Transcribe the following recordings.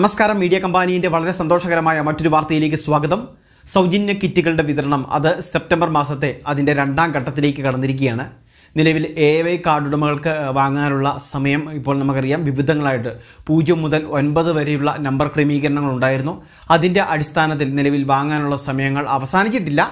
നമസ്കാരം മീഡിയ കമ്പാനീൻ്റെ വളരെ സന്തോഷകരമായ മറ്റൊരു വാർത്തയിലേക്ക് സ്വാഗതം സൗജന്യ കിറ്റുകളുടെ വിതരണം അത് സെപ്റ്റംബർ മാസത്തെ അതിൻ്റെ രണ്ടാം ഘട്ടത്തിലേക്ക് കടന്നിരിക്കുകയാണ് നിലവിൽ എ വൈ കാർഡ് ഉടമകൾക്ക് വാങ്ങാനുള്ള സമയം ഇപ്പോൾ നമുക്കറിയാം വിവിധങ്ങളായിട്ട് പൂജ്യം മുതൽ ഒൻപത് വരെയുള്ള നമ്പർ ക്രമീകരണങ്ങൾ ഉണ്ടായിരുന്നു അതിൻ്റെ അടിസ്ഥാനത്തിൽ നിലവിൽ വാങ്ങാനുള്ള സമയങ്ങൾ അവസാനിച്ചിട്ടില്ല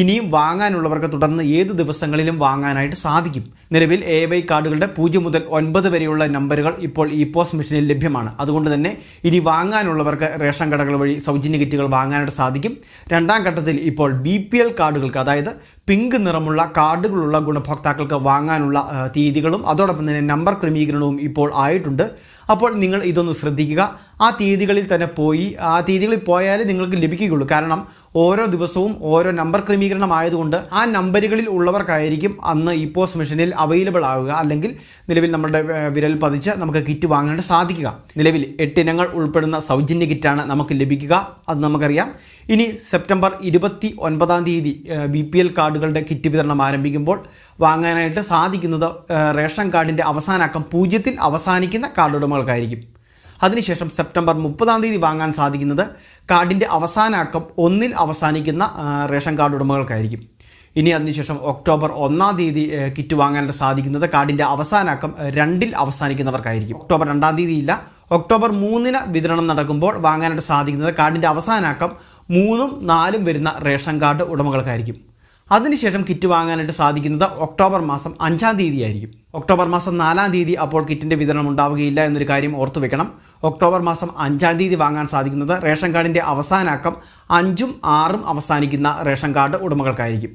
ഇനിയും വാങ്ങാനുള്ളവർക്ക് തുടർന്ന് ഏത് ദിവസങ്ങളിലും വാങ്ങാനായിട്ട് സാധിക്കും നിലവിൽ എ വൈ കാർഡുകളുടെ പൂജ്യം മുതൽ ഒൻപത് വരെയുള്ള നമ്പറുകൾ ഇപ്പോൾ ഇ പോസ്റ്റ് മെഷീനിൽ ലഭ്യമാണ് അതുകൊണ്ട് തന്നെ ഇനി വാങ്ങാനുള്ളവർക്ക് റേഷൻ കടകൾ വഴി സൗജന്യ കിറ്റുകൾ വാങ്ങാനായിട്ട് സാധിക്കും രണ്ടാം ഘട്ടത്തിൽ ഇപ്പോൾ ബി കാർഡുകൾക്ക് അതായത് പിങ്ക് നിറമുള്ള കാർഡുകളുള്ള ഗുണഭോക്താക്കൾക്ക് വാങ്ങാനുള്ള തീയതികളും അതോടൊപ്പം തന്നെ നമ്പർ ക്രമീകരണവും ഇപ്പോൾ ആയിട്ടുണ്ട് അപ്പോൾ നിങ്ങൾ ഇതൊന്ന് ശ്രദ്ധിക്കുക ആ തീയതികളിൽ തന്നെ പോയി ആ തീയതികളിൽ പോയാലേ നിങ്ങൾക്ക് ലഭിക്കുകയുള്ളൂ കാരണം ഓരോ ദിവസവും ഓരോ നമ്പർ ക്രമീകരണം ആയതുകൊണ്ട് ആ നമ്പറുകളിൽ ഉള്ളവർക്കായിരിക്കും അന്ന് ഈ പോസ്റ്റ് മെഷീനിൽ അവൈലബിൾ ആവുക അല്ലെങ്കിൽ നിലവിൽ നമ്മുടെ വിരൽ പതിച്ച് നമുക്ക് കിറ്റ് വാങ്ങാൻ സാധിക്കുക നിലവിൽ എട്ടിനങ്ങൾ ഉൾപ്പെടുന്ന സൗജന്യ കിറ്റാണ് നമുക്ക് ലഭിക്കുക അത് നമുക്കറിയാം ഇനി സെപ്റ്റംബർ ഇരുപത്തി ഒൻപതാം തീയതി ബി പി എൽ കാർഡുകളുടെ കിറ്റ് വിതരണം ആരംഭിക്കുമ്പോൾ വാങ്ങാനായിട്ട് സാധിക്കുന്നത് റേഷൻ കാർഡിൻ്റെ അവസാന പൂജ്യത്തിൽ അവസാനിക്കുന്ന കാർഡുടമകൾ ടീമുകൾക്കായിരിക്കും അതിനുശേഷം സെപ്റ്റംബർ മുപ്പതാം തീയതി വാങ്ങാൻ സാധിക്കുന്നത് കാർഡിൻ്റെ അവസാന അക്കം ഒന്നിൽ അവസാനിക്കുന്ന റേഷൻ കാർഡ് ഉടമകൾക്കായിരിക്കും ഇനി അതിനുശേഷം ഒക്ടോബർ ഒന്നാം തീയതി കിറ്റ് വാങ്ങാനായിട്ട് സാധിക്കുന്നത് കാർഡിൻ്റെ അവസാന അക്കം രണ്ടിൽ അവസാനിക്കുന്നവർക്കായിരിക്കും ഒക്ടോബർ രണ്ടാം തീയതി ഇല്ല ഒക്ടോബർ മൂന്നിന് വിതരണം നടക്കുമ്പോൾ വാങ്ങാനായിട്ട് സാധിക്കുന്നത് കാർഡിൻ്റെ അവസാന അക്കം മൂന്നും നാലും വരുന്ന റേഷൻ കാർഡ് ഉടമകൾക്കായിരിക്കും അതിനുശേഷം കിറ്റ് വാങ്ങാനായിട്ട് സാധിക്കുന്നത് ഒക്ടോബർ മാസം അഞ്ചാം തീയതി ആയിരിക്കും ഒക്ടോബർ മാസം നാലാം തീയതി അപ്പോൾ കിറ്റിൻ്റെ വിതരണം ഉണ്ടാവുകയില്ല എന്നൊരു കാര്യം ഓർത്തു വെക്കണം ഒക്ടോബർ മാസം അഞ്ചാം തീയതി വാങ്ങാൻ സാധിക്കുന്നത് റേഷൻ കാർഡിൻ്റെ അവസാന അക്കം അഞ്ചും ആറും അവസാനിക്കുന്ന റേഷൻ കാർഡ് ഉടമകൾക്കായിരിക്കും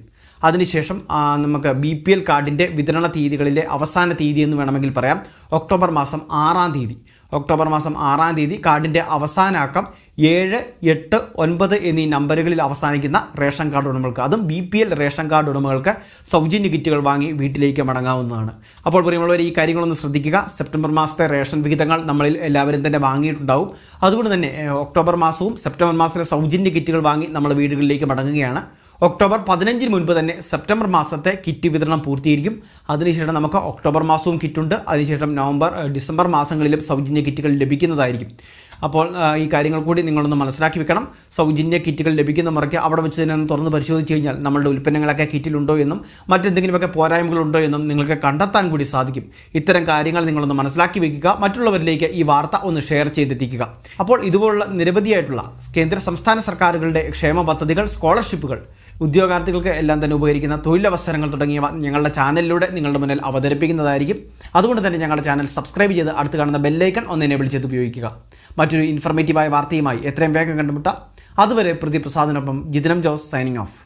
അതിനുശേഷം നമുക്ക് ബി പി എൽ കാർഡിൻ്റെ വിതരണ തീയതികളിലെ അവസാന തീയതി എന്ന് വേണമെങ്കിൽ പറയാം ഒക്ടോബർ മാസം ആറാം തീയതി ഒക്ടോബർ മാസം ആറാം തീയതി കാർഡിൻ്റെ അവസാനാക്കം ഏഴ് എട്ട് ഒൻപത് എന്നീ നമ്പറുകളിൽ അവസാനിക്കുന്ന റേഷൻ കാർഡ് ഉടമകൾക്ക് അതും B P L ration card ഉടമകൾക്ക് സൗജന്യ കിറ്റുകൾ വാങ്ങി വീട്ടിലേക്ക് മടങ്ങാവുന്നതാണ് അപ്പോൾ പ്രിയമുള്ളവർ ഈ കാര്യങ്ങളൊന്ന് ശ്രദ്ധിക്കുക സെപ്റ്റംബർ മാസത്തെ റേഷൻ വിഹിതങ്ങൾ നമ്മളിൽ എല്ലാവരും തന്നെ വാങ്ങിയിട്ടുണ്ടാവും അതുകൊണ്ട് തന്നെ ഒക്ടോബർ മാസവും സെപ്റ്റംബർ മാസത്തിലെ സൗജന്യ കിറ്റുകൾ വാങ്ങി നമ്മൾ വീടുകളിലേക്ക് മടങ്ങുകയാണ് ഒക്ടോബർ പതിനഞ്ചിന് മുൻപ് തന്നെ സെപ്റ്റംബർ മാസത്തെ കിറ്റ് വിതരണം പൂർത്തീകരിക്കും അതിനുശേഷം നമുക്ക് ഒക്ടോബർ മാസവും കിറ്റുണ്ട് അതിനുശേഷം നവംബർ ഡിസംബർ മാസങ്ങളിലും സൗജന്യ കിറ്റുകൾ ലഭിക്കുന്നതായിരിക്കും അപ്പോൾ ഈ കാര്യങ്ങൾ കൂടി നിങ്ങളൊന്ന് മനസ്സിലാക്കി വെക്കണം സൗജന്യ കിറ്റുകൾ ലഭിക്കുന്ന മുറയ്ക്ക് അവിടെ വെച്ച് തന്നെ തുറന്ന് പരിശോധിച്ച് കഴിഞ്ഞാൽ നമ്മളുടെ ഉൽപ്പന്നങ്ങളൊക്കെ കിറ്റിലുണ്ടോ എന്നും മറ്റെന്തെങ്കിലുമൊക്കെ പോരായ്മകളുണ്ടോ എന്നും നിങ്ങൾക്ക് കണ്ടെത്താൻ കൂടി സാധിക്കും ഇത്തരം കാര്യങ്ങൾ നിങ്ങളൊന്ന് മനസ്സിലാക്കി വെക്കുക മറ്റുള്ളവരിലേക്ക് ഈ വാർത്ത ഒന്ന് ഷെയർ ചെയ്തെത്തിക്കുക അപ്പോൾ ഇതുപോലുള്ള നിരവധിയായിട്ടുള്ള കേന്ദ്ര സംസ്ഥാന സർക്കാരുകളുടെ ക്ഷേമ പദ്ധതികൾ സ്കോളർഷിപ്പുകൾ ഉദ്യോഗാർത്ഥികൾക്ക് എല്ലാം തന്നെ ഉപകരിക്കുന്ന തൊഴിലവസരങ്ങൾ തുടങ്ങിയവ ഞങ്ങളുടെ ചാനലിലൂടെ നിങ്ങളുടെ മുന്നിൽ അവതരിപ്പിക്കുന്നതായിരിക്കും അതുകൊണ്ട് തന്നെ ഞങ്ങളുടെ ചാനൽ സബ്സ്ക്രൈബ് ചെയ്ത് അടുത്ത് കാണുന്ന ബെല്ലൈക്കൺ ഒന്ന് എനേബിൾ ചെയ്ത് ഉപയോഗിക്കുക മറ്റു മറ്റൊരു ഇൻഫർമേറ്റീവായ വാർത്തയുമായി എത്രയും വേഗം കണ്ടുമുട്ടാം അതുവരെ പ്രതിപ്രസാദിനൊപ്പം ജിതിനം ജോസ് സൈനിങ് ഓഫ്